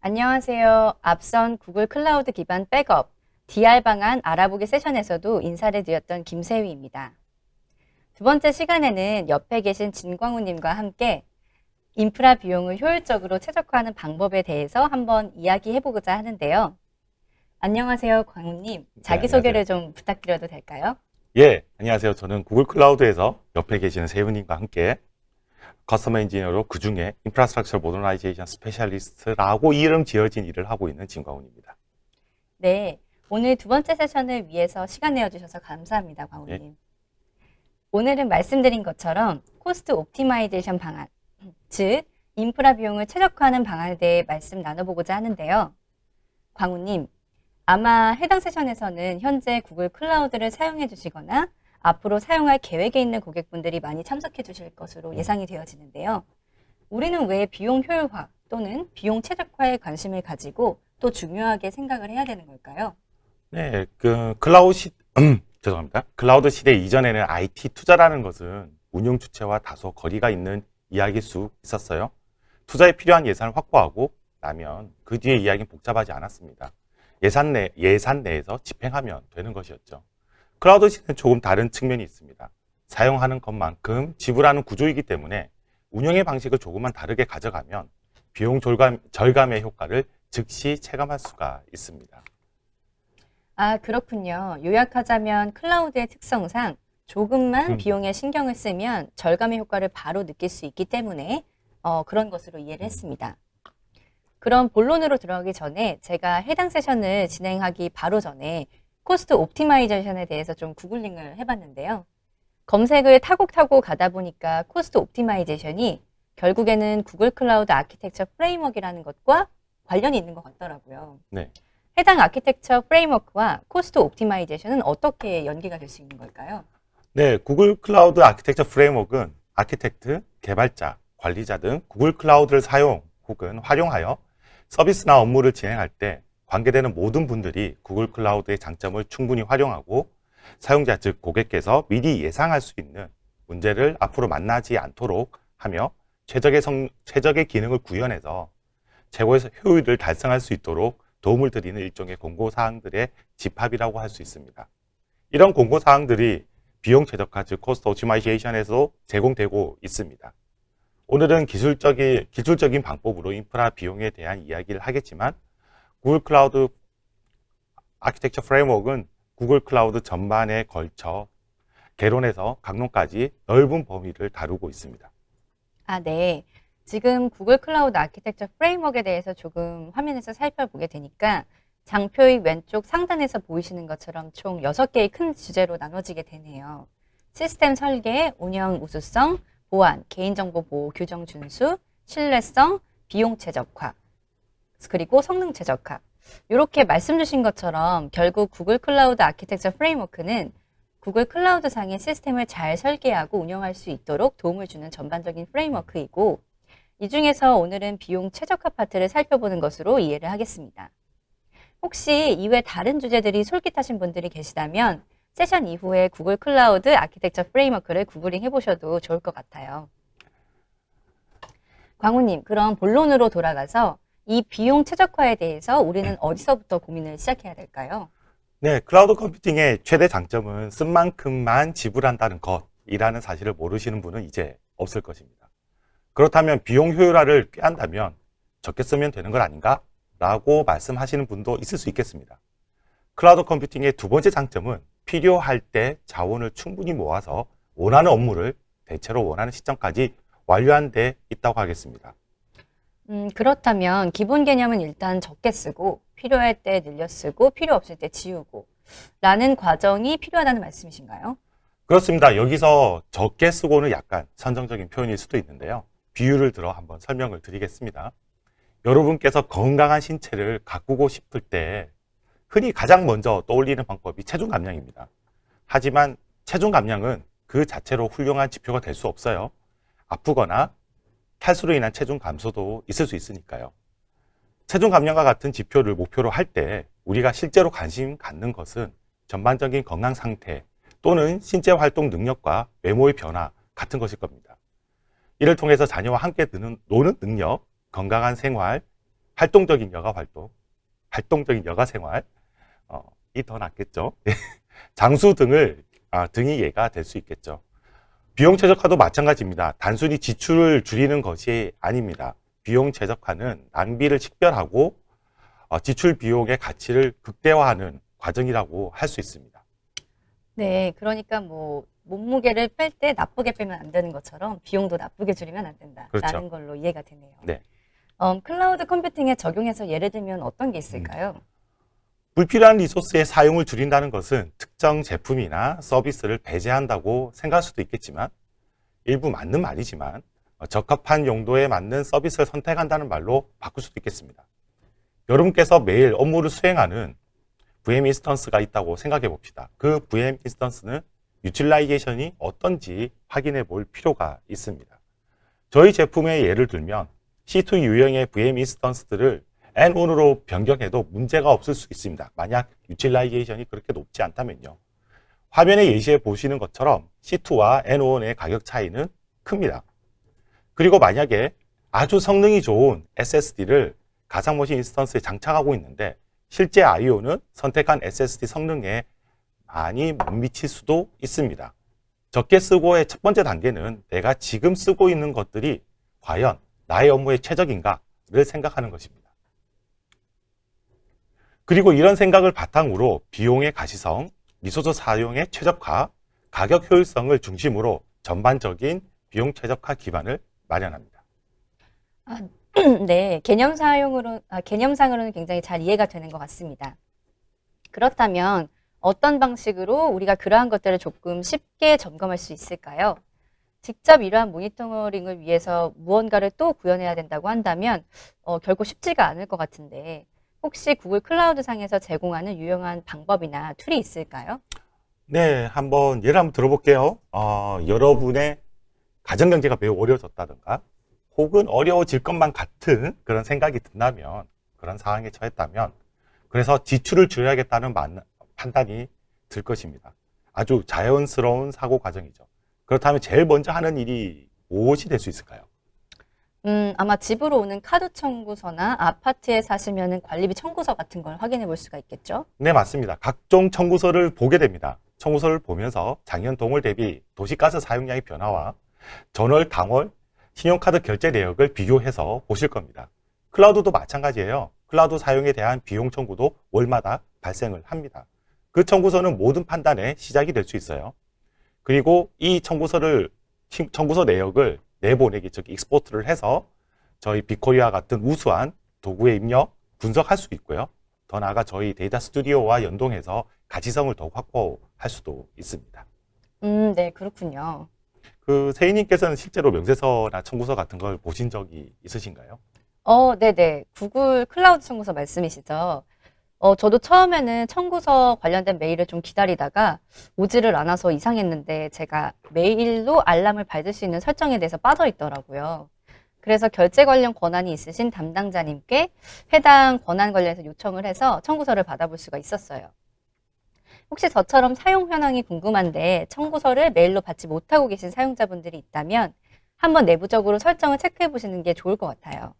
안녕하세요. 앞선 구글 클라우드 기반 백업, DR 방안 알아보기 세션에서도 인사를 드렸던 김세휘입니다두 번째 시간에는 옆에 계신 진광우님과 함께 인프라 비용을 효율적으로 최적화하는 방법에 대해서 한번 이야기해보고자 하는데요. 안녕하세요, 광우님. 네, 자기소개를 네, 좀 부탁드려도 될까요? 예, 안녕하세요. 저는 구글 클라우드에서 옆에 계시는 세훈님과 함께 커스텀 엔지니어로 그중에 인프라스트럭처 모더나이제이션 스페셜리스트라고 이름 지어진 일을 하고 있는 진광훈입니다. 네, 오늘 두 번째 세션을 위해서 시간 내어주셔서 감사합니다, 광훈님. 예. 오늘은 말씀드린 것처럼 코스트 옵티마이제이션 방안, 즉 인프라 비용을 최적화하는 방안에 대해 말씀 나눠보고자 하는데요. 광우님, 아마 해당 세션에서는 현재 구글 클라우드를 사용해 주시거나 앞으로 사용할 계획에 있는 고객분들이 많이 참석해 주실 것으로 네. 예상이 되어지는데요. 우리는 왜 비용 효율화 또는 비용 최적화에 관심을 가지고 또 중요하게 생각을 해야 되는 걸까요? 네, 그 클라우드 시 죄송합니다. 클라우드 시대 이전에는 IT 투자라는 것은 운영 주체와 다소 거리가 있는 이야기일 수 있었어요. 투자에 필요한 예산을 확보하고 나면 그 뒤에 이야기는 복잡하지 않았습니다. 예산 내 예산 내에서 집행하면 되는 것이었죠. 클라우드 시스템 조금 다른 측면이 있습니다. 사용하는 것만큼 지불하는 구조이기 때문에 운영의 방식을 조금만 다르게 가져가면 비용 절감, 절감의 효과를 즉시 체감할 수가 있습니다. 아 그렇군요. 요약하자면 클라우드의 특성상 조금만 음. 비용에 신경을 쓰면 절감의 효과를 바로 느낄 수 있기 때문에 어, 그런 것으로 이해를 했습니다. 그럼 본론으로 들어가기 전에 제가 해당 세션을 진행하기 바로 전에 코스트 옵티마이제이션에 대해서 좀 구글링을 해봤는데요. 검색을 타곡타고 가다 보니까 코스트 옵티마이제이션이 결국에는 구글 클라우드 아키텍처 프레임워크라는 것과 관련이 있는 것 같더라고요. 네. 해당 아키텍처 프레임워크와 코스트 옵티마이제이션은 어떻게 연계가 될 수 있는 걸까요? 네, 구글 클라우드 아키텍처 프레임워크는 아키텍트, 개발자, 관리자 등 구글 클라우드를 사용 혹은 활용하여 서비스나 업무를 진행할 때 관계되는 모든 분들이 구글 클라우드의 장점을 충분히 활용하고 사용자 즉 고객께서 미리 예상할 수 있는 문제를 앞으로 만나지 않도록 하며 최적의, 성, 최적의 기능을 구현해서 최고의 효율을 달성할 수 있도록 도움을 드리는 일종의 공고사항들의 집합이라고 할 수 있습니다. 이런 공고사항들이 비용 최적화 즉 코스트 오티마이제이션에서 제공되고 있습니다. 오늘은 기술적인, 기술적인 방법으로 인프라 비용에 대한 이야기를 하겠지만 구글 클라우드 아키텍처 프레임워크는 구글 클라우드 전반에 걸쳐 개론에서 강론까지 넓은 범위를 다루고 있습니다. 아, 네. 지금 구글 클라우드 아키텍처 프레임워크에 대해서 조금 화면에서 살펴보게 되니까 장표의 왼쪽 상단에서 보이시는 것처럼 총 6개의 큰 주제로 나눠지게 되네요. 시스템 설계, 운영 우수성, 보안, 개인정보 보호 규정 준수, 신뢰성, 비용 최적화, 그리고 성능 최적화. 이렇게 말씀 주신 것처럼 결국 구글 클라우드 아키텍처 프레임워크는 구글 클라우드 상의 시스템을 잘 설계하고 운영할 수 있도록 도움을 주는 전반적인 프레임워크이고 이 중에서 오늘은 비용 최적화 파트를 살펴보는 것으로 이해를 하겠습니다. 혹시 이외 다른 주제들이 솔깃하신 분들이 계시다면 세션 이후에 구글 클라우드 아키텍처 프레임워크를 구글링 해보셔도 좋을 것 같아요. 광우님, 그럼 본론으로 돌아가서 이 비용 최적화에 대해서 우리는 네. 어디서부터 고민을 시작해야 될까요? 네, 클라우드 컴퓨팅의 최대 장점은 쓴 만큼만 지불한다는 것이라는 사실을 모르시는 분은 이제 없을 것입니다. 그렇다면 비용 효율화를 꾀한다면 적게 쓰면 되는 건 아닌가? 라고 말씀하시는 분도 있을 수 있겠습니다. 클라우드 컴퓨팅의 두 번째 장점은 필요할 때 자원을 충분히 모아서 원하는 업무를 대체로 원하는 시점까지 완료한 데 있다고 하겠습니다. 음, 그렇다면 기본 개념은 일단 적게 쓰고 필요할 때 늘려 쓰고 필요 없을 때 지우고 라는 과정이 필요하다는 말씀이신가요? 그렇습니다. 여기서 적게 쓰고는 약간 선정적인 표현일 수도 있는데요. 비유를 들어 한번 설명을 드리겠습니다. 여러분께서 건강한 신체를 가꾸고 싶을 때 흔히 가장 먼저 떠올리는 방법이 체중 감량입니다. 하지만 체중 감량은 그 자체로 훌륭한 지표가 될 수 없어요. 아프거나 탈수로 인한 체중 감소도 있을 수 있으니까요. 체중 감량과 같은 지표를 목표로 할 때 우리가 실제로 관심 갖는 것은 전반적인 건강 상태 또는 신체 활동 능력과 외모의 변화 같은 것일 겁니다. 이를 통해서 자녀와 함께 드는, 노는 능력, 건강한 생활, 활동적인 여가 활동, 활동적인 여가 생활, 어, 이 더 낫겠죠. 장수 등을, 아, 등이 예가 될 수 있겠죠. 비용 최적화도 마찬가지입니다. 단순히 지출을 줄이는 것이 아닙니다. 비용 최적화는 낭비를 식별하고 어, 지출 비용의 가치를 극대화하는 과정이라고 할 수 있습니다. 네, 그러니까 뭐 몸무게를 뺄 때 나쁘게 빼면 안 되는 것처럼 비용도 나쁘게 줄이면 안 된다라는 그렇죠. 걸로 이해가 되네요. 네. 음, 클라우드 컴퓨팅에 적용해서 예를 들면 어떤 게 있을까요? 음. 불필요한 리소스의 사용을 줄인다는 것은 특정 제품이나 서비스를 배제한다고 생각할 수도 있겠지만 일부 맞는 말이지만 어, 적합한 용도에 맞는 서비스를 선택한다는 말로 바꿀 수도 있겠습니다. 여러분께서 매일 업무를 수행하는 VM 인스턴스가 있다고 생각해 봅시다. 그 VM 인스턴스는 유틸라이제이션이 어떤지 확인해 볼 필요가 있습니다. 저희 제품의 예를 들면 C2 유형의 VM 인스턴스들을 N온으로 변경해도 문제가 없을 수 있습니다. 만약 유틸라이제이션이 그렇게 높지 않다면요. 화면에 예시해 보시는 것처럼 C2와 N5의 가격 차이는 큽니다. 그리고 만약에 아주 성능이 좋은 SSD를 가상머신 인스턴스에 장착하고 있는데 실제 IO는 선택한 SSD 성능에 많이 못 미칠 수도 있습니다. 적게 쓰고의 첫 번째 단계는 내가 지금 쓰고 있는 것들이 과연 나의 업무에 최적인가를 생각하는 것입니다. 그리고 이런 생각을 바탕으로 비용의 가시성, 리소스 사용의 최적화, 가격 효율성을 중심으로 전반적인 비용 최적화 기반을 마련합니다. 아, 네, 개념 사용으로 아, 개념상으로는 굉장히 잘 이해가 되는 것 같습니다. 그렇다면 어떤 방식으로 우리가 그러한 것들을 조금 쉽게 점검할 수 있을까요? 직접 이러한 모니터링을 위해서 무언가를 또 구현해야 된다고 한다면 어, 결코 쉽지가 않을 것 같은데 혹시 구글 클라우드 상에서 제공하는 유용한 방법이나 툴이 있을까요? 네, 한번 예를 한번 들어볼게요. 어, 여러분의 가정경제가 매우 어려워졌다든가 혹은 어려워질 것만 같은 그런 생각이 든다면 그런 상황에 처했다면 그래서 지출을 줄여야겠다는 판단이 들 것입니다. 아주 자연스러운 사고 과정이죠. 그렇다면 제일 먼저 하는 일이 무엇이 될 수 있을까요? 음, 아마 집으로 오는 카드 청구서나 아파트에 사시면 관리비 청구서 같은 걸 확인해 볼 수가 있겠죠? 네, 맞습니다. 각종 청구서를 보게 됩니다. 청구서를 보면서 작년 동월 대비 도시가스 사용량의 변화와 전월, 당월, 신용카드 결제 내역을 비교해서 보실 겁니다. 클라우드도 마찬가지예요. 클라우드 사용에 대한 비용 청구도 월마다 발생을 합니다. 그 청구서는 모든 판단의 시작이 될 수 있어요. 그리고 이 청구서를 청구서 내역을 내보내기, 즉 익스포트를 해서 저희 비코리아 같은 우수한 도구의 입력, 분석할 수 있고요. 더 나아가 저희 데이터 스튜디오와 연동해서 가치성을 더욱 확보할 수도 있습니다. 음, 네, 그렇군요. 그 세희님께서는 실제로 명세서나 청구서 같은 걸 보신 적이 있으신가요? 어, 네네. 네. 구글 클라우드 청구서 말씀이시죠. 어, 저도 처음에는 청구서 관련된 메일을 좀 기다리다가 오지를 않아서 이상했는데 제가 메일로 알람을 받을 수 있는 설정에 대해서 빠져 있더라고요. 그래서 결제 관련 권한이 있으신 담당자님께 해당 권한 관련해서 요청을 해서 청구서를 받아볼 수가 있었어요. 혹시 저처럼 사용 현황이 궁금한데 청구서를 메일로 받지 못하고 계신 사용자분들이 있다면 한번 내부적으로 설정을 체크해 보시는 게 좋을 것 같아요.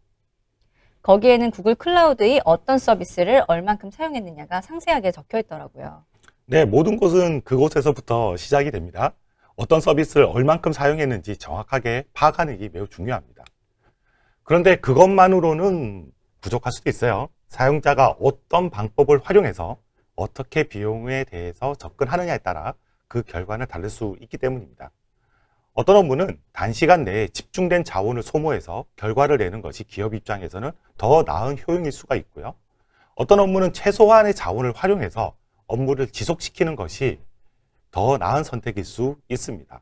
거기에는 구글 클라우드의 어떤 서비스를 얼만큼 사용했느냐가 상세하게 적혀 있더라고요. 네, 모든 것은 그곳에서부터 시작이 됩니다. 어떤 서비스를 얼만큼 사용했는지 정확하게 파악하는 게 매우 중요합니다. 그런데 그것만으로는 부족할 수도 있어요. 사용자가 어떤 방법을 활용해서 어떻게 비용에 대해서 접근하느냐에 따라 그 결과는 다를 수 있기 때문입니다. 어떤 업무는 단시간 내에 집중된 자원을 소모해서 결과를 내는 것이 기업 입장에서는 더 나은 효용일 수가 있고요. 어떤 업무는 최소한의 자원을 활용해서 업무를 지속시키는 것이 더 나은 선택일 수 있습니다.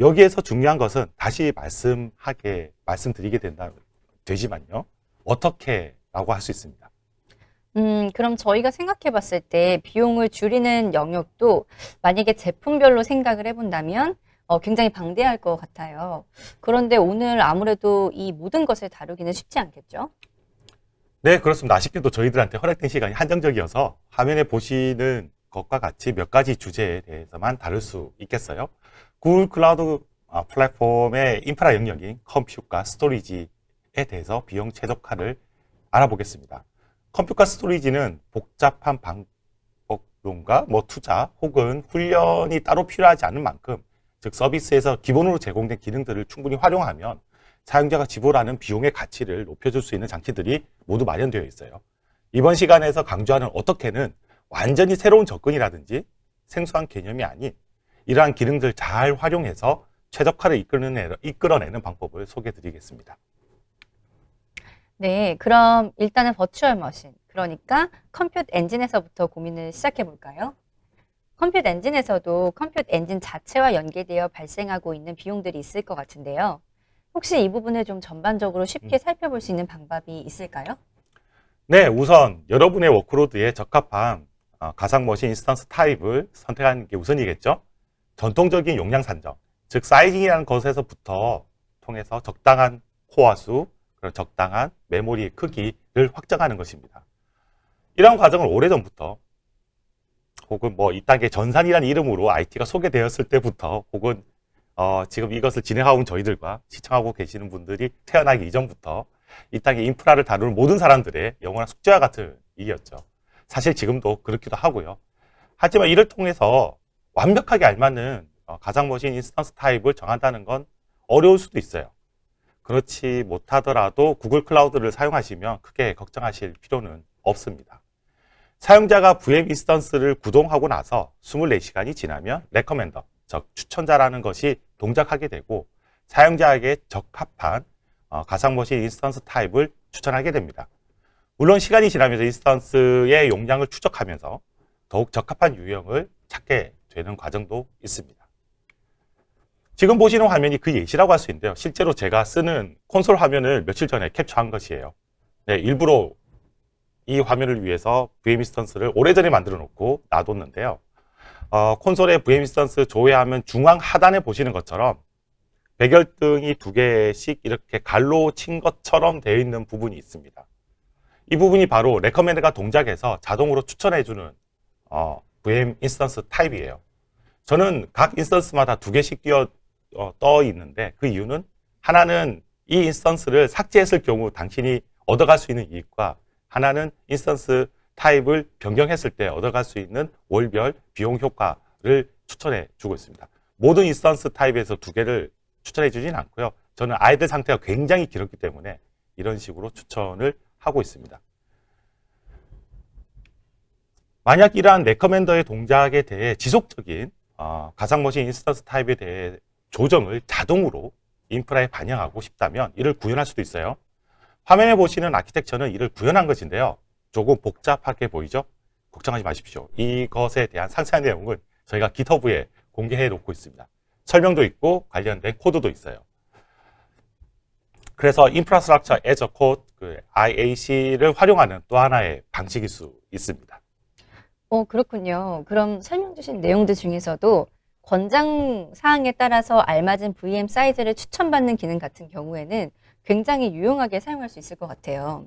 여기에서 중요한 것은 다시 말씀하게 말씀드리게 된다 되지만요. 어떻게 라고 할 수 있습니다. 음, 그럼 저희가 생각해 봤을 때 비용을 줄이는 영역도 만약에 제품별로 생각을 해본다면 어, 굉장히 방대할 것 같아요. 그런데 오늘 아무래도 이 모든 것을 다루기는 쉽지 않겠죠? 네, 그렇습니다. 아쉽게도 저희들한테 허락된 시간이 한정적이어서 화면에 보시는 것과 같이 몇 가지 주제에 대해서만 다룰 수 있겠어요. 구글 클라우드 아, 플랫폼의 인프라 영역인 컴퓨터 스토리지에 대해서 비용 최적화를 알아보겠습니다. 컴퓨터 스토리지는 복잡한 방법론과 뭐 투자 혹은 훈련이 따로 필요하지 않은 만큼 즉 서비스에서 기본으로 제공된 기능들을 충분히 활용하면 사용자가 지불하는 비용의 가치를 높여줄 수 있는 장치들이 모두 마련되어 있어요. 이번 시간에서 강조하는 어떻게는 완전히 새로운 접근이라든지 생소한 개념이 아닌 이러한 기능들 잘 활용해서 최적화를 이끌는 이끌어내는 방법을 소개해드리겠습니다. 네, 그럼 일단은 버추얼 머신, 그러니까 컴퓨트 엔진에서부터 고민을 시작해볼까요? 컴퓨터 엔진에서도 컴퓨터 엔진 자체와 연계되어 발생하고 있는 비용들이 있을 것 같은데요. 혹시 이 부분을 좀 전반적으로 쉽게 음. 살펴볼 수 있는 방법이 있을까요? 네, 우선 여러분의 워크로드에 적합한 어, 가상 머신 인스턴스 타입을 선택하는 게 우선이겠죠. 전통적인 용량 산정, 즉 사이징이라는 것에서부터 통해서 적당한 코어 수, 그리고 적당한 메모리 크기를 확정하는 것입니다. 이런 과정을 오래전부터 혹은 뭐 이단계 전산이라는 이름으로 IT가 소개되었을 때부터 혹은 어, 지금 이것을 진행하고 있는 저희들과 시청하고 계시는 분들이 태어나기 이전부터 이 땅의 인프라를 다루는 모든 사람들의 영원한 숙제와 같은 일이었죠. 사실 지금도 그렇기도 하고요. 하지만 이를 통해서 완벽하게 알맞는 어, 가상머신 인스턴스 타입을 정한다는 건 어려울 수도 있어요. 그렇지 못하더라도 구글 클라우드를 사용하시면 크게 걱정하실 필요는 없습니다. 사용자가 부앱 인스턴스를 구동하고 나서 24시간이 지나면 레커멘더, 즉 추천자라는 것이 동작하게 되고 사용자에게 적합한 어, 가상머신 인스턴스 타입을 추천하게 됩니다. 물론 시간이 지나면서 인스턴스의 용량을 추적하면서 더욱 적합한 유형을 찾게 되는 과정도 있습니다. 지금 보시는 화면이 그 예시라고 할 수 있는데요. 실제로 제가 쓰는 콘솔 화면을 며칠 전에 캡처한 것이에요. 네, 일부러 이 화면을 위해서 VM 인스턴스를 오래전에 만들어 놓고 놔뒀는데요. 어, 콘솔에 VM 인스턴스 조회하면 중앙 하단에 보시는 것처럼 백열등이 두 개씩 이렇게 갈로 친 것처럼 되어 있는 부분이 있습니다. 이 부분이 바로 레커멘드가 동작해서 자동으로 추천해주는 어, VM 인스턴스 타입이에요. 저는 각 인스턴스마다 두 개씩 띄어 어, 떠 있는데 그 이유는 하나는 이 인스턴스를 삭제했을 경우 당신이 얻어갈 수 있는 이익과 하나는 인스턴스 타입을 변경했을 때 얻어갈 수 있는 월별 비용 효과를 추천해 주고 있습니다. 모든 인스턴스 타입에서 두 개를 추천해 주진 않고요. 저는 아이들 상태가 굉장히 길었기 때문에 이런 식으로 추천을 하고 있습니다. 만약 이러한 레커맨더의 동작에 대해 지속적인 어, 가상머신 인스턴스 타입에 대해 조정을 자동으로 인프라에 반영하고 싶다면 이를 구현할 수도 있어요. 화면에 보시는 아키텍처는 이를 구현한 것인데요. 조금 복잡하게 보이죠? 걱정하지 마십시오. 이것에 대한 상세한 내용은 저희가 기터브에 공개해 놓고 있습니다. 설명도 있고 관련된 코드도 있어요. 그래서 인프라스트럭처 에저 a c 그 IAC를 활용하는 또 하나의 방식일 수 있습니다. 어, 그렇군요. 그럼 설명 주신 내용들 중에서도 권장 사항에 따라서 알맞은 VM 사이즈를 추천받는 기능 같은 경우에는 굉장히 유용하게 사용할 수 있을 것 같아요.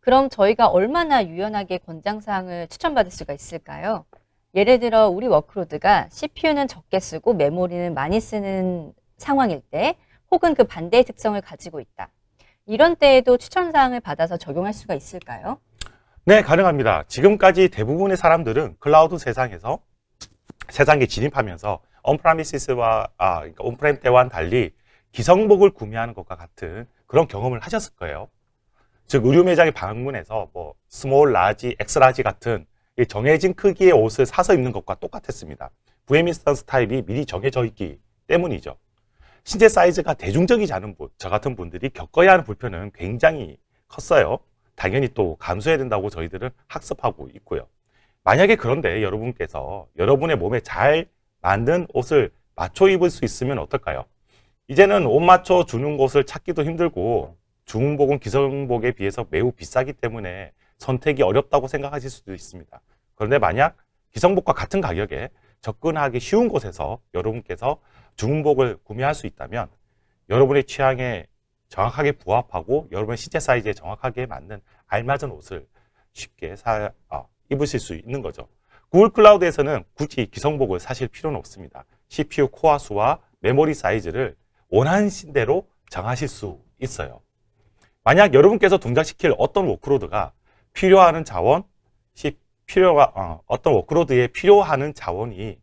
그럼 저희가 얼마나 유연하게 권장사항을 추천받을 수가 있을까요? 예를 들어 우리 워크로드가 CPU는 적게 쓰고 메모리는 많이 쓰는 상황일 때 혹은 그 반대의 특성을 가지고 있다. 이런 때에도 추천사항을 받아서 적용할 수가 있을까요? 네, 가능합니다. 지금까지 대부분의 사람들은 클라우드 세상에서 세상에 진입하면서 온프라미시스와 아, 그러니까 온프렘 때와는 달리 기성복을 구매하는 것과 같은 그런 경험을 하셨을 거예요. 즉 의류 매장에 방문해서 뭐 스몰, 라지, 엑스라지 같은 정해진 크기의 옷을 사서 입는 것과 똑같았습니다. 부에미스턴 스타일이 미리 정해져 있기 때문이죠. 신체 사이즈가 대중적이지 않은 분, 저 같은 분들이 겪어야 하는 불편은 굉장히 컸어요. 당연히 또 감수해야 된다고 저희들은 학습하고 있고요. 만약에 그런데 여러분께서 여러분의 몸에 잘 맞는 옷을 맞춰 입을 수 있으면 어떨까요? 이제는 옷 맞춰 주는 곳을 찾기도 힘들고 중복은 기성복에 비해서 매우 비싸기 때문에 선택이 어렵다고 생각하실 수도 있습니다. 그런데 만약 기성복과 같은 가격에 접근하기 쉬운 곳에서 여러분께서 중복을 구매할 수 있다면 여러분의 취향에 정확하게 부합하고 여러분의 시제 사이즈에 정확하게 맞는 알맞은 옷을 쉽게 사, 어, 입으실 수 있는 거죠. 구글 클라우드에서는 굳이 기성복을 사실 필요는 없습니다. CPU 코어 수와 메모리 사이즈를 원하신 대로 정하실 수 있어요. 만약 여러분께서 동작시킬 어떤 워크로드가 필요하는 자원, 필요가 어, 어떤 워크로드에 필요하는 자원이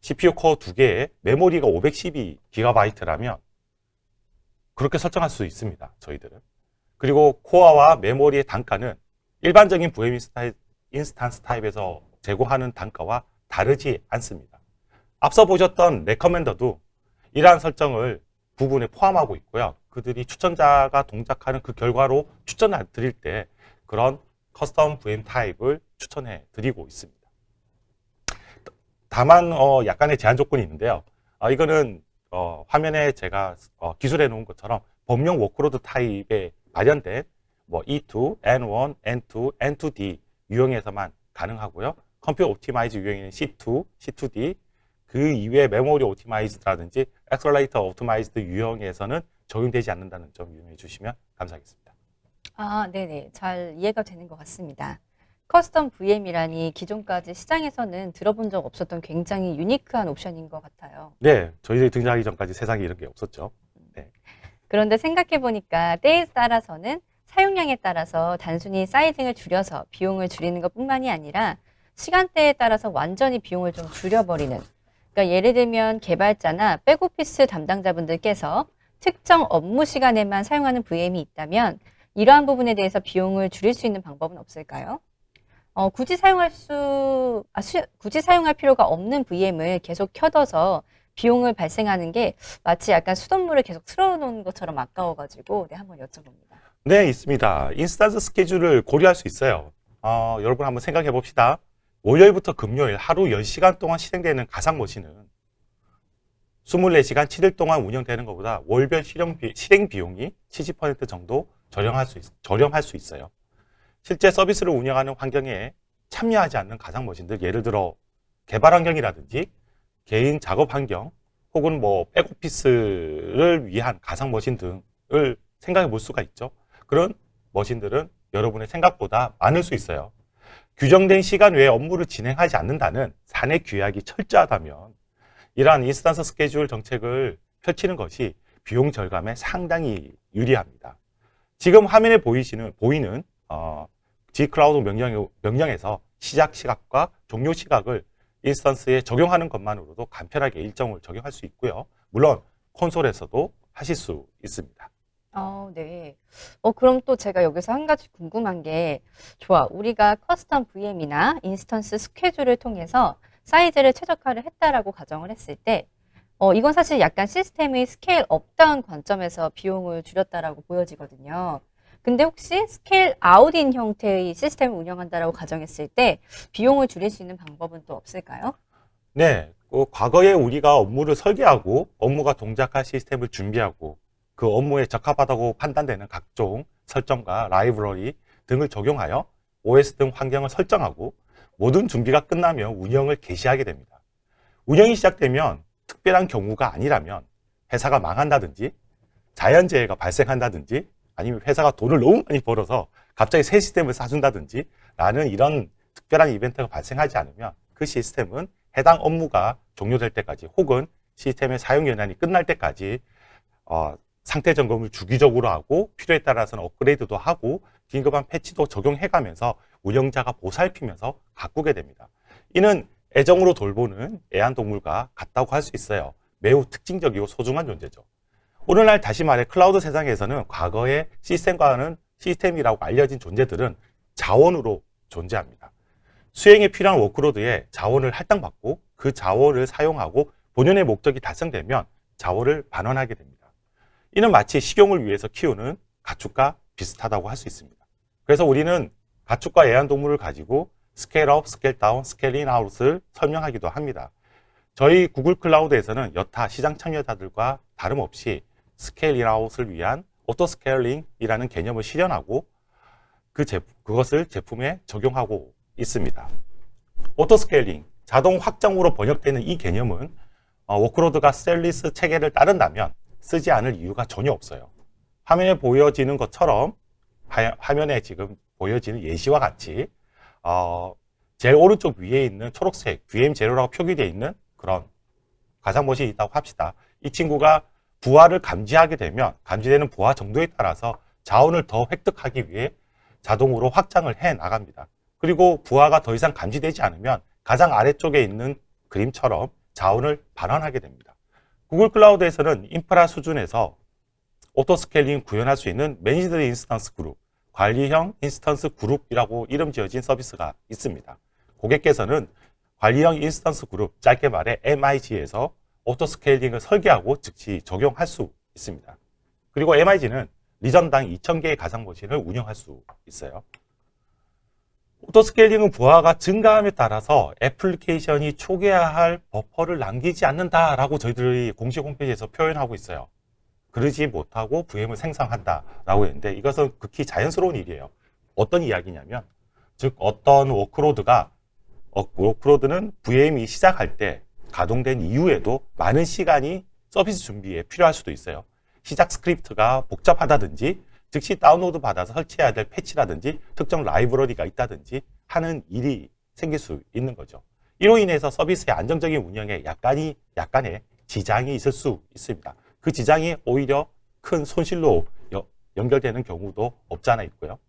CPU 코어 두 개에 메모리가 512GB라면 그렇게 설정할 수 있습니다. 저희들은. 그리고 코어와 메모리의 단가는 일반적인 VM 인스턴스 타입에서 제고하는 단가와 다르지 않습니다. 앞서 보셨던 레커맨더도 이러한 설정을 부분에 포함하고 있고요. 그들이 추천자가 동작하는 그 결과로 추천을 드릴 때 그런 커스텀 VM 타입을 추천해 드리고 있습니다. 다만 어, 약간의 제한 조건이 있는데요. 어, 이거는 어, 화면에 제가 어, 기술해 놓은 것처럼 범용 워크로드 타입에 발련된뭐 E2, N1, N2, N2D 유형에서만 가능하고요. 컴퓨터 옵티마이즈 유형에는 C2, C2D, 그 이외에 메모리 오티마이즈라든지 엑셀레이터 오토마이즈드 유형에서는 적용되지 않는다는 점 유념해 주시면 감사하겠습니다. 아, 네네. 잘 이해가 되는 것 같습니다. 커스텀 VM이라니 기존까지 시장에서는 들어본 적 없었던 굉장히 유니크한 옵션인 것 같아요. 네, 저희들이 등장하기 전까지 세상에 이런 게 없었죠. 네. 그런데 생각해보니까 때에 따라서는 사용량에 따라서 단순히 사이징을 줄여서 비용을 줄이는 것뿐만이 아니라 시간대에 따라서 완전히 비용을 좀 줄여버리는 그러니까 예를 들면 개발자나 백오피스 담당자분들께서 특정 업무 시간에만 사용하는 VM이 있다면 이러한 부분에 대해서 비용을 줄일 수 있는 방법은 없을까요? 어, 굳이 사용할 수, 아, 수, 굳이 사용할 필요가 없는 VM을 계속 켜둬서 비용을 발생하는 게 마치 약간 수돗물을 계속 틀어놓은 것처럼 아까워가지고 네, 한번 여쭤봅니다. 네, 있습니다. 인스턴스 스케줄을 고려할 수 있어요. 어, 여러분 한번 생각해 봅시다. 월요일부터 금요일 하루 10시간 동안 실행되는 가상 머신은 24시간 7일 동안 운영되는 것보다 월별 실행비, 실행 비용이 70% 정도 저렴할 수, 있, 저렴할 수 있어요. 실제 서비스를 운영하는 환경에 참여하지 않는 가상 머신들 예를 들어 개발 환경이라든지 개인 작업 환경 혹은 뭐 백오피스를 위한 가상 머신 등을 생각해 볼 수가 있죠. 그런 머신들은 여러분의 생각보다 많을 수 있어요. 규정된 시간 외에 업무를 진행하지 않는다는 사내 규약이 철저하다면 이러한 인스턴스 스케줄 정책을 펼치는 것이 비용 절감에 상당히 유리합니다. 지금 화면에 보이시는, 보이는 어, G클라우드 명령, 명령에서 시작 시각과 종료 시각을 인스턴스에 적용하는 것만으로도 간편하게 일정을 적용할 수 있고요. 물론 콘솔에서도 하실 수 있습니다. 어, 네. 어, 그럼 또 제가 여기서 한 가지 궁금한 게, 좋아. 우리가 커스텀 VM이나 인스턴스 스케줄을 통해서 사이즈를 최적화를 했다라고 가정을 했을 때, 어, 이건 사실 약간 시스템의 스케일 업다운 관점에서 비용을 줄였다라고 보여지거든요. 근데 혹시 스케일 아웃인 형태의 시스템을 운영한다라고 가정했을 때 비용을 줄일 수 있는 방법은 또 없을까요? 네. 어, 과거에 우리가 업무를 설계하고 업무가 동작한 시스템을 준비하고 그 업무에 적합하다고 판단되는 각종 설정과 라이브러리 등을 적용하여 OS 등 환경을 설정하고 모든 준비가 끝나면 운영을 개시하게 됩니다. 운영이 시작되면 특별한 경우가 아니라면 회사가 망한다든지 자연재해가 발생한다든지 아니면 회사가 돈을 너무 많이 벌어서 갑자기 새 시스템을 사준다든지 라는 이런 특별한 이벤트가 발생하지 않으면 그 시스템은 해당 업무가 종료될 때까지 혹은 시스템의 사용 연한이 끝날 때까지 어, 상태 점검을 주기적으로 하고 필요에 따라서는 업그레이드도 하고 긴급한 패치도 적용해가면서 운영자가 보살피면서 가꾸게 됩니다. 이는 애정으로 돌보는 애완동물과 같다고 할 수 있어요. 매우 특징적이고 소중한 존재죠. 오늘날 다시 말해 클라우드 세상에서는 과거의 시스템과는 시스템이라고 알려진 존재들은 자원으로 존재합니다. 수행에 필요한 워크로드에 자원을 할당받고 그 자원을 사용하고 본연의 목적이 달성되면 자원을 반환하게 됩니다. 이는 마치 식용을 위해서 키우는 가축과 비슷하다고 할 수 있습니다. 그래서 우리는 가축과 애완동물을 가지고 스케일업, 스케일다운, 스케일인아웃을 설명하기도 합니다. 저희 구글 클라우드에서는 여타 시장 참여자들과 다름없이 스케일인아웃을 위한 오토 스케일링이라는 개념을 실현하고 그 제품, 그것을 제품에 적용하고 있습니다. 오토 스케일링, 자동 확장으로 번역되는 이 개념은 어, 워크로드가 셀리스 체계를 따른다면 쓰지 않을 이유가 전혀 없어요. 화면에 보여지는 것처럼 화면에 지금 보여지는 예시와 같이 어, 제일 오른쪽 위에 있는 초록색 VM 제로라고 표기되어 있는 그런 가상못이 모 있다고 합시다. 이 친구가 부하를 감지하게 되면 감지되는 부하 정도에 따라서 자원을 더 획득하기 위해 자동으로 확장을 해 나갑니다. 그리고 부하가 더 이상 감지되지 않으면 가장 아래쪽에 있는 그림처럼 자원을 반환하게 됩니다. 구글 클라우드에서는 인프라 수준에서 오토스케일링 구현할 수 있는 매니지드 인스턴스 그룹, 관리형 인스턴스 그룹이라고 이름 지어진 서비스가 있습니다. 고객께서는 관리형 인스턴스 그룹, 짧게 말해 MIG에서 오토스케일링을 설계하고 즉시 적용할 수 있습니다. 그리고 MIG는 리전당 2,000개의 가상모신을 운영할 수 있어요. 오토스케일링은 부하가 증가함에 따라서 애플리케이션이 초기화할 버퍼를 남기지 않는다라고 저희들이 공식 홈페이지에서 표현하고 있어요. 그러지 못하고 VM을 생성한다라고 했는데 이것은 극히 자연스러운 일이에요. 어떤 이야기냐면 즉 어떤 워크로드가 어, 워크로드는 VM이 시작할 때 가동된 이후에도 많은 시간이 서비스 준비에 필요할 수도 있어요. 시작 스크립트가 복잡하다든지 즉시 다운로드 받아서 설치해야 될 패치라든지 특정 라이브러리가 있다든지 하는 일이 생길 수 있는 거죠. 이로 인해서 서비스의 안정적인 운영에 약간이, 약간의 지장이 있을 수 있습니다. 그 지장이 오히려 큰 손실로 여, 연결되는 경우도 없지않아 있고요.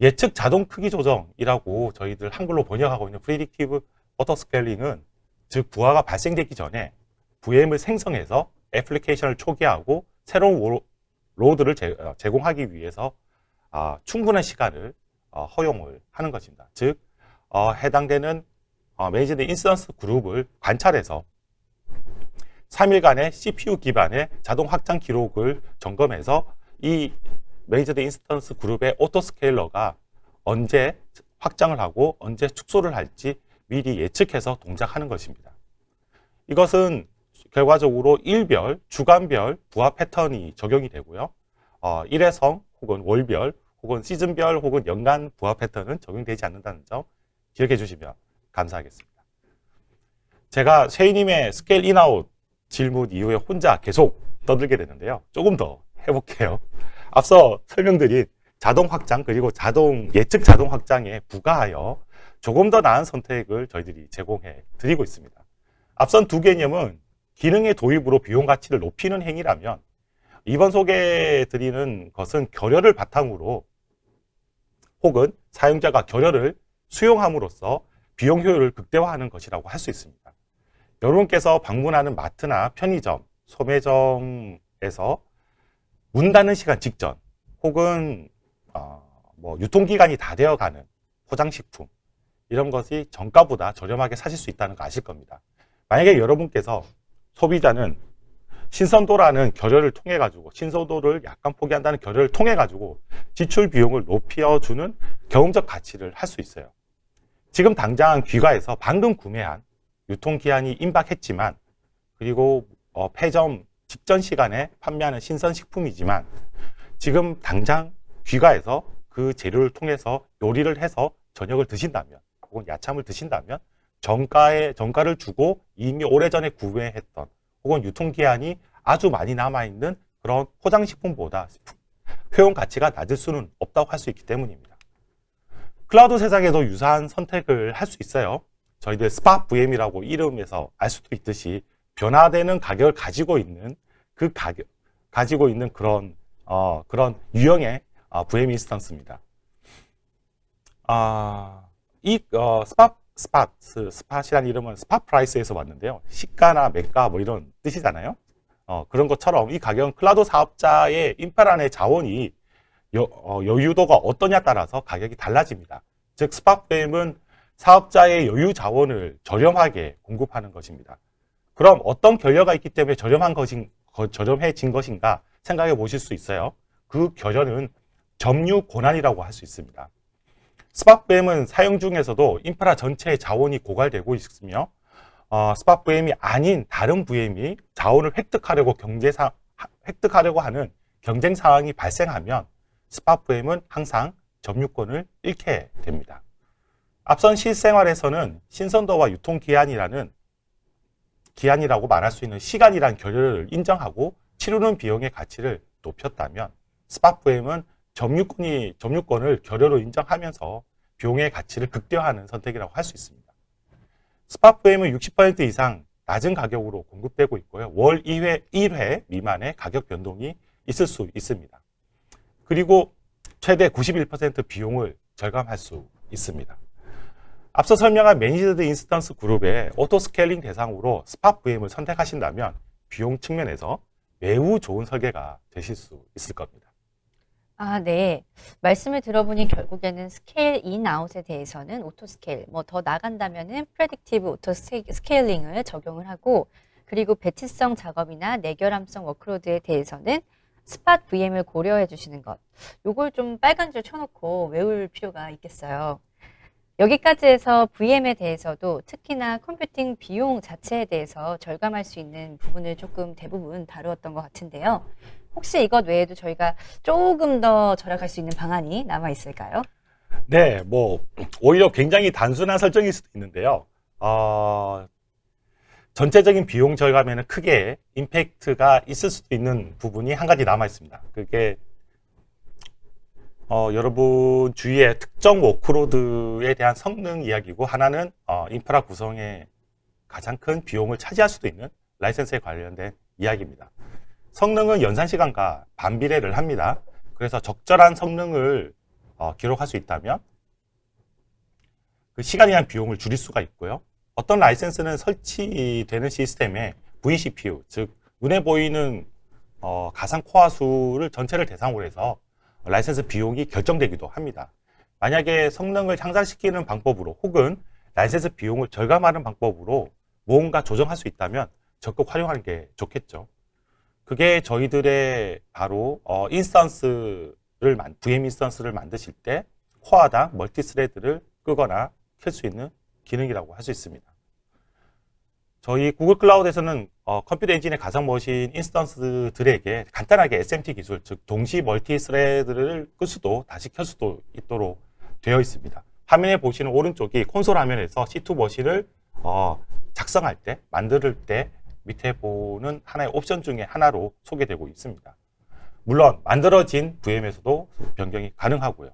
예측 자동 크기 조정이라고 저희들 한글로 번역하고 있는 프리딕티브 워터스케일링은 즉 부하가 발생되기 전에 VM을 생성해서 애플리케이션을 초기화하고 새로운 로드를 제, 어, 공하기 위해서 아, 충분한 시간을 어, 허용을 하는 것입니다. 즉 어, 해당되는 어, 매니지드 인스턴스 그룹을 관찰해서 3일간의 CPU 기반의 자동 확장 기록을 점검해서 이 매니지드 인스턴스 그룹의 오토스케일러가 언제 확장을 하고 언제 축소를 할지 미리 예측해서 동작하는 것입니다. 이것은 결과적으로 일별, 주간별 부하 패턴이 적용이 되고요. 어, 일회성 혹은 월별 혹은 시즌별 혹은 연간 부하 패턴은 적용되지 않는다는 점 기억해 주시면 감사하겠습니다. 제가 셰이님의 스케일 인아웃 질문 이후에 혼자 계속 떠들게 되는데요. 조금 더 해볼게요. 앞서 설명드린 자동 확장 그리고 자동 예측 자동 확장에 부과하여 조금 더 나은 선택을 저희들이 제공해 드리고 있습니다. 앞선 두 개념은 기능의 도입으로 비용 가치를 높이는 행위라면 이번 소개해드리는 것은 결여를 바탕으로 혹은 사용자가 결여를 수용함으로써 비용 효율을 극대화하는 것이라고 할 수 있습니다. 여러분께서 방문하는 마트나 편의점, 소매점에서 문 닫는 시간 직전 혹은 어, 뭐 유통기간이 다 되어가는 포장식품 이런 것이 정가보다 저렴하게 사실 수 있다는 거 아실 겁니다. 만약에 여러분께서 소비자는 신선도라는 결여를 통해 가지고 신선도를 약간 포기한다는 결여를 통해 가지고 지출 비용을 높여주는 경험적 가치를 할 수 있어요. 지금 당장 귀가해서 방금 구매한 유통기한이 임박했지만 그리고 어, 폐점 직전 시간에 판매하는 신선식품이지만 지금 당장 귀가해서 그 재료를 통해서 요리를 해서 저녁을 드신다면 혹은 야참을 드신다면 정가에 정가를 주고 이미 오래전에 구매했던 혹은 유통기한이 아주 많이 남아있는 그런 포장식품보다 회원 가치가 낮을 수는 없다고 할 수 있기 때문입니다. 클라우드 세상에도 유사한 선택을 할 수 있어요. 저희들 스파 VM이라고 이름에서 알 수도 있듯이 변화되는 가격을 가지고 있는 그 가격 가지고 있는 그런 어, 그런 유형의 어, VM 인스턴스입니다. 아, 이 어, 스파 스팟, 스팟이라는 이름은 스팟 프라이스에서 왔는데요. 시가나 매가 뭐 이런 뜻이잖아요. 어, 그런 것처럼 이 가격은 클라우드 사업자의 인파란의 자원이 여, 어, 유도가 어떠냐 따라서 가격이 달라집니다. 즉 스팟뱀은 사업자의 여유 자원을 저렴하게 공급하는 것입니다. 그럼 어떤 결여가 있기 때문에 저렴한 것인, 저렴해진 것인가 생각해 보실 수 있어요. 그 결여는 점유 권한이라고 할 수 있습니다. 스팟브엠은 사용 중에서도 인프라 전체의 자원이 고갈되고 있으며 어, 스팟브엠이 아닌 다른 VM이 자원을 획득하려고 경제사 획득하려고 하는 경쟁 상황이 발생하면 스팟브엠은 항상 점유권을 잃게 됩니다. 앞선 실생활에서는 신선도와 유통기한이라는 기한이라고 말할 수 있는 시간이란 결여를 인정하고 치르는 비용의 가치를 높였다면 스팟브엠은 점유권이 점유권을 결여로 인정하면서 비용의 가치를 극대화하는 선택이라고 할 수 있습니다. 스파프엠은 60% 이상 낮은 가격으로 공급되고 있고요. 월 2회, 1회 미만의 가격 변동이 있을 수 있습니다. 그리고 최대 91% 비용을 절감할 수 있습니다. 앞서 설명한 매니지드 인스턴스 그룹의 오토스케일링 대상으로 스파프엠을 선택하신다면 비용 측면에서 매우 좋은 설계가 되실 수 있을 겁니다. 아, 네. 말씀을 들어보니 결국에는 스케일 인 아웃에 대해서는 오토 스케일, 뭐 더 나간다면은 프레딕티브 오토 스케일링을 적용을 하고 그리고 배치성 작업이나 내결함성 워크로드에 대해서는 스팟 VM을 고려해 주시는 것. 요걸 좀 빨간 줄 쳐놓고 외울 필요가 있겠어요. 여기까지 해서 VM에 대해서도 특히나 컴퓨팅 비용 자체에 대해서 절감할 수 있는 부분을 조금 대부분 다루었던 것 같은데요. 혹시 이것 외에도 저희가 조금 더 절약할 수 있는 방안이 남아 있을까요? 네, 뭐 오히려 굉장히 단순한 설정일 수도 있는데요. 어, 전체적인 비용 절감에는 크게 임팩트가 있을 수도 있는 부분이 한 가지 남아 있습니다. 그게 어, 여러분 주위에 특정 워크로드에 대한 성능 이야기고 하나는 어, 인프라 구성에 가장 큰 비용을 차지할 수도 있는 라이센스에 관련된 이야기입니다. 성능은 연산 시간과 반비례를 합니다. 그래서 적절한 성능을 어, 기록할 수 있다면 그 시간이란 비용을 줄일 수가 있고요. 어떤 라이센스는 설치되는 시스템에 vCPU, 즉 눈에 보이는 어, 가상 코어 수를 전체를 대상으로 해서 라이센스 비용이 결정되기도 합니다. 만약에 성능을 향상시키는 방법으로 혹은 라이센스 비용을 절감하는 방법으로 무언가 조정할 수 있다면 적극 활용하는 게 좋겠죠. 그게 저희들의 바로 어, 인스턴스를 만 VM 인스턴스를 만드실 때 코어당 멀티스레드를 끄거나 켤 수 있는 기능이라고 할 수 있습니다. 저희 구글 클라우드에서는 어, 컴퓨터 엔진의 가상 머신 인스턴스들에게 간단하게 SMT 기술, 즉 동시 멀티스레드를 끌 수도 다시 켤 수도 있도록 되어 있습니다. 화면에 보시는 오른쪽이 콘솔 화면에서 C2 머신을 어, 작성할 때, 만들 때 밑에 보는 하나의 옵션 중에 하나로 소개되고 있습니다. 물론 만들어진 VM에서도 변경이 가능하고요.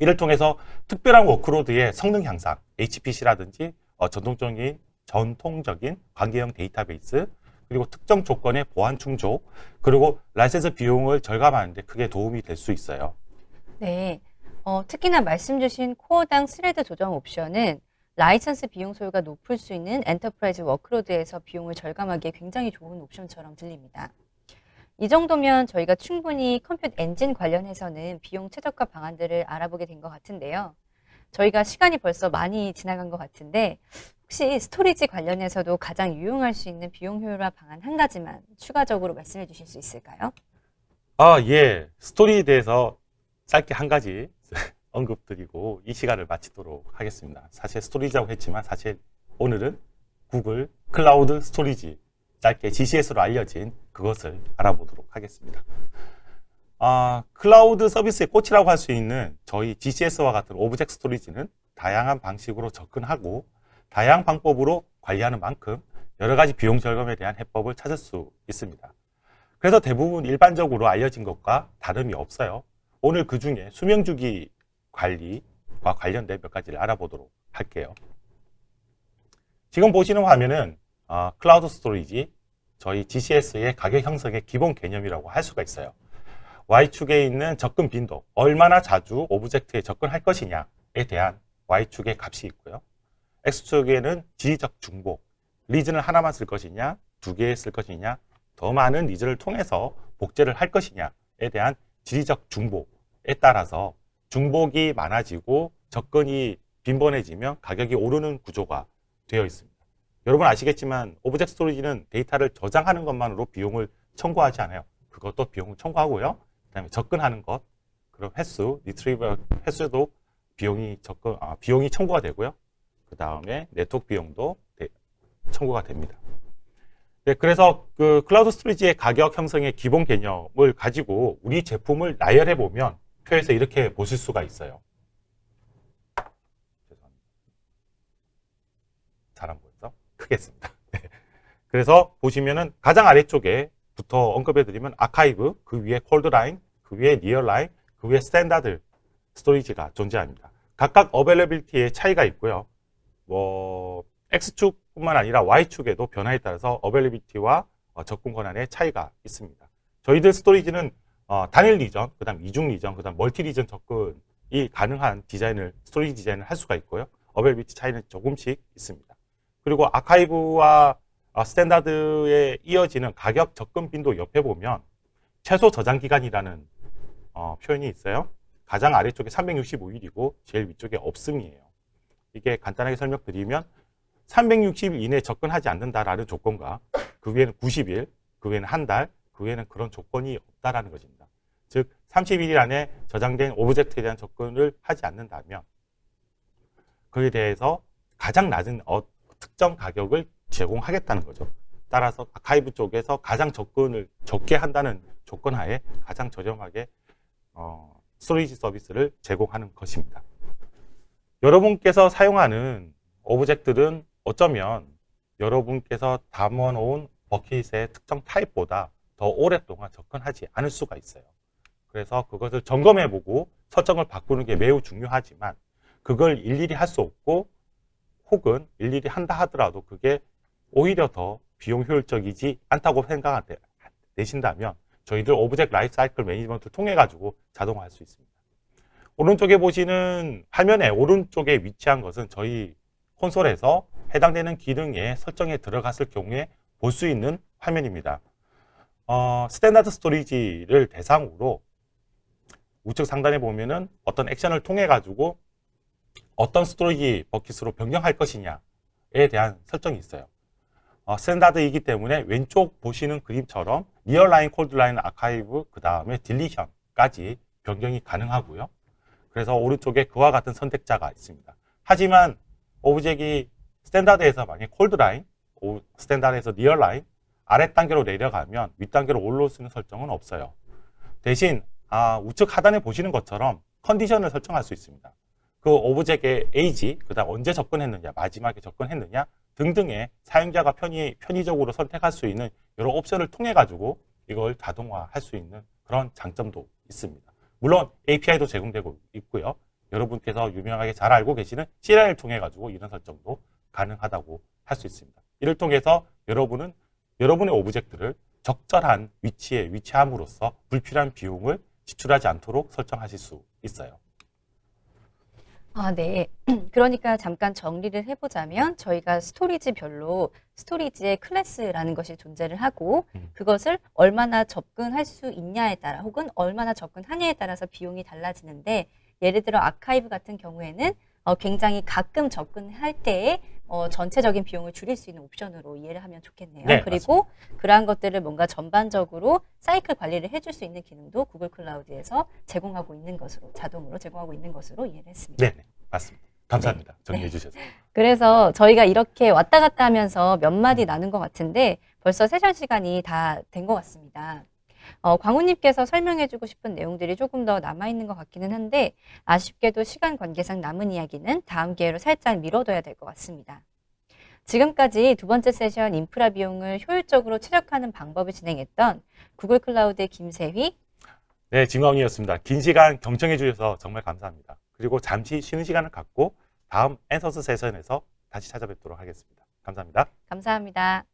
이를 통해서 특별한 워크로드의 성능 향상, HPC라든지 어, 전통적인 전통적인 관계형 데이터베이스, 그리고 특정 조건의 보안 충족, 그리고 라이센스 비용을 절감하는 데 크게 도움이 될 수 있어요. 네, 어, 특히나 말씀 주신 코어당 스레드 조정 옵션은 라이선스 비용 소요가 높을 수 있는 엔터프라이즈 워크로드에서 비용을 절감하기에 굉장히 좋은 옵션처럼 들립니다. 이 정도면 저희가 충분히 컴퓨트 엔진 관련해서는 비용 최적화 방안들을 알아보게 된 것 같은데요. 저희가 시간이 벌써 많이 지나간 것 같은데 혹시 스토리지 관련해서도 가장 유용할 수 있는 비용 효율화 방안 한 가지만 추가적으로 말씀해 주실 수 있을까요? 아, 예. 스토리에 대해서 짧게 한 가지 언급드리고 이 시간을 마치도록 하겠습니다. 사실 스토리지라고 했지만 사실 오늘은 구글 클라우드 스토리지 짧게 GCS로 알려진 그것을 알아보도록 하겠습니다. 아, 클라우드 서비스의 꽃이라고 할 수 있는 저희 GCS와 같은 오브젝트 스토리지는 다양한 방식으로 접근하고 다양한 방법으로 관리하는 만큼 여러 가지 비용 절감에 대한 해법을 찾을 수 있습니다. 그래서 대부분 일반적으로 알려진 것과 다름이 없어요. 오늘 그 중에 수명주기 관리와 관련된 몇 가지를 알아보도록 할게요. 지금 보시는 화면은 어, 클라우드 스토리지, 저희 GCS의 가격 형성의 기본 개념이라고 할 수가 있어요. Y축에 있는 접근 빈도, 얼마나 자주 오브젝트에 접근할 것이냐에 대한 Y축의 값이 있고요. X축에는 지적 리 중복, 리즌을 하나만 쓸 것이냐, 두 개 쓸 것이냐, 더 많은 리즈를 통해서 복제를 할 것이냐에 대한 지리적 중복에 따라서 중복이 많아지고 접근이 빈번해지면 가격이 오르는 구조가 되어 있습니다. 여러분 아시겠지만 오브젝트 스토리지는 데이터를 저장하는 것만으로 비용을 청구하지 않아요. 그것도 비용을 청구하고요. 그다음에 접근하는 것, 그런 횟수, 리트리버 횟수도 비용이 접근 아, 비용이 청구가 되고요. 그 다음에 네트워크 비용도 청구가 됩니다. 네, 그래서 그 클라우드 스토리지의 가격 형성의 기본 개념을 가지고 우리 제품을 나열해 보면 표에서 이렇게 보실 수가 있어요. 잘안 보였죠? 크겠습니다. 네. 그래서 보시면은 가장 아래쪽에 부터 언급해드리면 아카이브, 그 위에 콜드라인, 그 위에 리얼라인, 그 위에 스탠다드 스토리지가 존재합니다. 각각 어벨레빌티의 차이가 있고요. 뭐 X축뿐만 아니라 Y축에도 변화에 따라서 어벨리비티와 어, 접근 권한의 차이가 있습니다. 저희들 스토리지는 어, 단일 리전, 그 다음 이중 리전, 그 다음 멀티 리전 접근이 가능한 디자인을, 스토리 디자인을 할 수가 있고요. 어벨비티 차이는 조금씩 있습니다. 그리고 아카이브와 어, 스탠다드에 이어지는 가격 접근빈도 옆에 보면 최소 저장 기간이라는 어, 표현이 있어요. 가장 아래쪽에 365일이고 제일 위쪽에 없음이에요. 이게 간단하게 설명드리면 360일 이내에 접근하지 않는다라는 조건과 그 위에는 90일, 그 위에는 한 달, 그 외에는 그런 조건이 없다라는 것입니다. 즉 31일 안에 저장된 오브젝트에 대한 접근을 하지 않는다면 그에 대해서 가장 낮은 어, 특정 가격을 제공하겠다는 거죠. 따라서 아카이브 쪽에서 가장 접근을 적게 한다는 조건 하에 가장 저렴하게 어, 스토리지 서비스를 제공하는 것입니다. 여러분께서 사용하는 오브젝트들은 어쩌면 여러분께서 담아놓은 버킷의 특정 타입보다 더 오랫동안 접근하지 않을 수가 있어요. 그래서 그것을 점검해보고 설정을 바꾸는 게 매우 중요하지만 그걸 일일이 할 수 없고 혹은 일일이 한다 하더라도 그게 오히려 더 비용 효율적이지 않다고 생각되신다면 저희들 오브젝트 라이프사이클 매니지먼트를 통해 가지고 자동화할 수 있습니다. 오른쪽에 보시는 화면에 오른쪽에 위치한 것은 저희 콘솔에서 해당되는 기능에 설정에 들어갔을 경우에 볼 수 있는 화면입니다. 어, 스탠다드 스토리지를 대상으로 우측 상단에 보면은 어떤 액션을 통해 가지고 어떤 스토리지 버킷으로 변경할 것이냐에 대한 설정이 있어요. 어, 스탠다드이기 때문에 왼쪽 보시는 그림처럼 리얼라인, 콜드라인, 아카이브, 그 다음에 딜리션까지 변경이 가능하고요. 그래서 오른쪽에 그와 같은 선택자가 있습니다. 하지만 오브젝이 스탠다드에서 만약 에 콜드라인, 스탠다드에서 리얼라인, 아랫단계로 내려가면 윗단계로 올라올 수 있는 설정은 없어요. 대신 아, 우측 하단에 보시는 것처럼 컨디션을 설정할 수 있습니다. 그 오브젝의 에이지, 그 다음 언제 접근했느냐, 마지막에 접근했느냐 등등의 사용자가 편의, 편의적으로 선택할 수 있는 여러 옵션을 통해 가지고 이걸 자동화할 수 있는 그런 장점도 있습니다. 물론 API도 제공되고 있고요. 여러분께서 유명하게 잘 알고 계시는 CLI를 통해 가지고 이런 설정도 가능하다고 할 수 있습니다. 이를 통해서 여러분은 여러분의 오브젝트를 적절한 위치에 위치함으로써 불필요한 비용을 지출하지 않도록 설정하실 수 있어요. 아, 네. 그러니까 잠깐 정리를 해보자면 저희가 스토리지별로 스토리지의 클래스라는 것이 존재를 하고 음. 그것을 얼마나 접근할 수 있냐에 따라 혹은 얼마나 접근하냐에 따라서 비용이 달라지는데 예를 들어 아카이브 같은 경우에는 어, 굉장히 가끔 접근할 때에 어, 전체적인 비용을 줄일 수 있는 옵션으로 이해를 하면 좋겠네요. 네, 그리고 맞습니다. 그러한 것들을 뭔가 전반적으로 사이클 관리를 해줄 수 있는 기능도 구글 클라우드에서 제공하고 있는 것으로 자동으로 제공하고 있는 것으로 이해를 했습니다. 네, 네. 맞습니다. 감사합니다. 네. 정리해 네. 주셔서. 그래서 저희가 이렇게 왔다 갔다 하면서 몇 마디 나눈 것 같은데 벌써 세션 시간이 다 된 것 같습니다. 어, 광우님께서 설명해주고 싶은 내용들이 조금 더 남아있는 것 같기는 한데 아쉽게도 시간 관계상 남은 이야기는 다음 기회로 살짝 미뤄둬야 될 것 같습니다. 지금까지 두 번째 세션 인프라 비용을 효율적으로 최적화하는 방법을 진행했던 구글 클라우드의 김세휘 네, 진광이었습니다. 긴 시간 경청해 주셔서 정말 감사합니다. 그리고 잠시 쉬는 시간을 갖고 다음 앤서스 세션에서 다시 찾아뵙도록 하겠습니다. 감사합니다. 감사합니다.